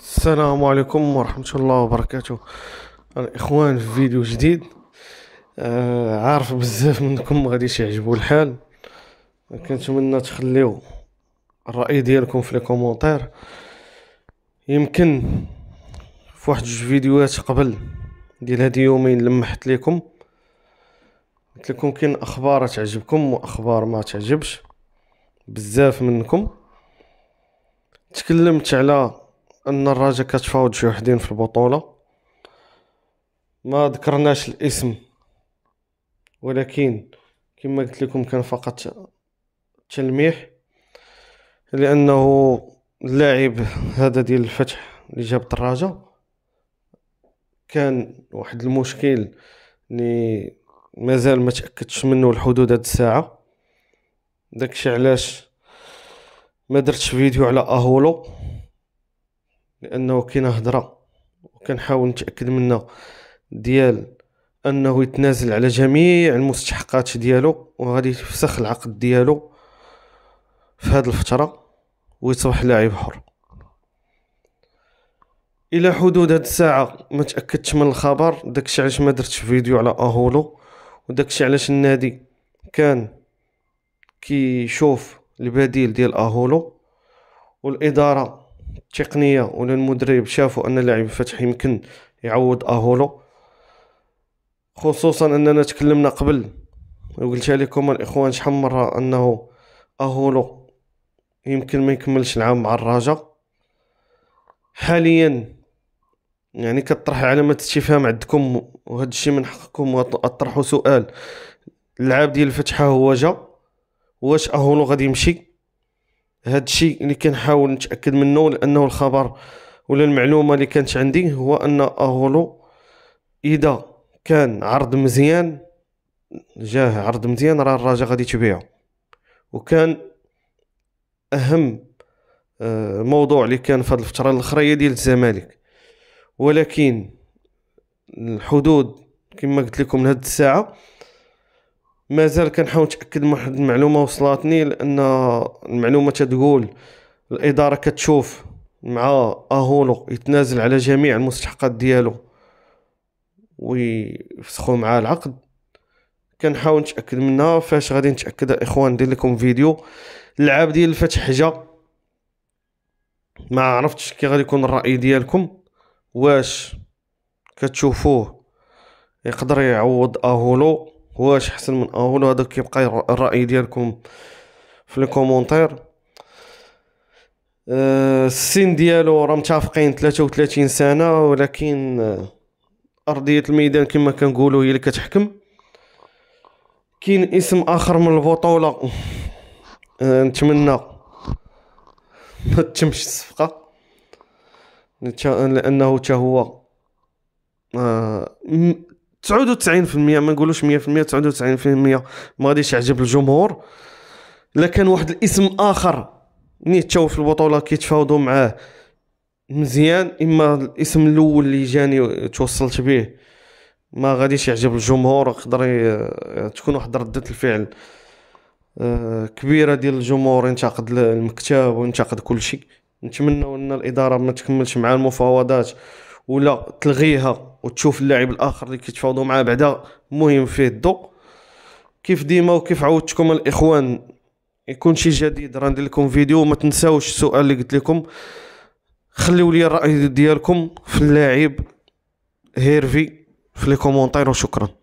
السلام عليكم ورحمة الله وبركاته الإخوان في فيديو جديد آه عارف بزاف منكم غادي يعجبو الحال كنتمنى تخليو الرأي ديالكم في لي يمكن في واحد جوج فيديوهات قبل ديال هاد يومين لمحت ليكم قلت لكم كاين اخبار تعجبكم واخبار ما تعجبش بزاف منكم تكلمت على ان الرجاء كتفاوض شي وحدين في البطوله ما ذكرناش الاسم ولكن كما قلت لكم كان فقط تلميح لانه اللاعب هذا ديال الفتح اللي جاب الدراجه كان واحد المشكل اللي مازال ما تاكدتش منه الحدود هاد الساعه داكشي علاش ما درتش فيديو على اهولو لانه كاين هضره وكنحاول نتاكد منها ديال انه يتنازل على جميع المستحقات ديالو وغادي يفسخ العقد ديالو في هذه الفتره ويصبح لاعب حر الى حدود هاد الساعه ما تاكدتش من الخبر داكشي علاش ما درتش فيديو على اهولو وداكشي علاش النادي كان كيشوف البديل ديال اهولو والاداره التقنيه ولا المدرب شافوا ان لاعب فتح يمكن يعوض اهولو خصوصا اننا تكلمنا قبل وقلت لكم الاخوان شحال مره انه اهولو يمكن ما يكملش العام مع الرجاء حاليا يعني كطرح علامة استفهام عندكم وهذا الشيء من حقكم وطرحوا سؤال اللعاب ديال الفتحة هو جا واش اهولو غادي يمشي هاد الشيء اللي كنحاول نتاكد منه لانه الخبر ولا المعلومه اللي كانت عندي هو ان اهولو اذا كان عرض مزيان جاه عرض مزيان راه الراجا غادي تبيعو وكان اهم اه، موضوع اللي كان في هذه الفتره الاخرى ديال الزمالك ولكن الحدود كما قلت لكم لهاد الساعه مازال كنحاول نتاكد من واحد المعلومه وصلاتني لان المعلومه تتقول الاداره كتشوف مع اهولو يتنازل على جميع المستحقات ديالو ويفسخوا معاه العقد كنحاول نتاكد منها فاش غادي نتاكد الاخوان ندير لكم فيديو اللعاب ديال الفتح جا ما عرفتش كي غادي يكون الراي ديالكم واش كتشوفوه يقدر يعوض اهولو واش احسن من اول هذا كيبقى الراي ديالكم في لي كومونتير آه، السن ديالو راه متفقين 33 سنه ولكن آه، ارضيه الميدان كما كنقولوا هي اللي كتحكم كاين اسم اخر من البطوله آه، نتمنى ما تمشي الصفقه لانه حتى هو 99% ما نقولوش 100% 99% ما غاديش يعجب الجمهور الا كان واحد الاسم اخر نيتشاو في البطوله كيتفاوضوا معاه مزيان اما الاسم الاول اللي جاني توصلت به ما غاديش يعجب الجمهور يقدر تكون واحد رده الفعل آه، كبيره ديال الجمهور ينتقد المكتب وينتقد كل شيء نتمنى ان الاداره ما تكملش مع المفاوضات ولا تلغيها وتشوف اللاعب الاخر اللي كيتفاوضوا معاه بعدا المهم فيه الضوء كيف ديما وكيف عودتكم الاخوان يكون شي جديد راه ندير لكم فيديو وما تنساوش السؤال اللي قلت لكم خليو لي الراي ديالكم في اللاعب هيرفي في لي كومونتير وشكرا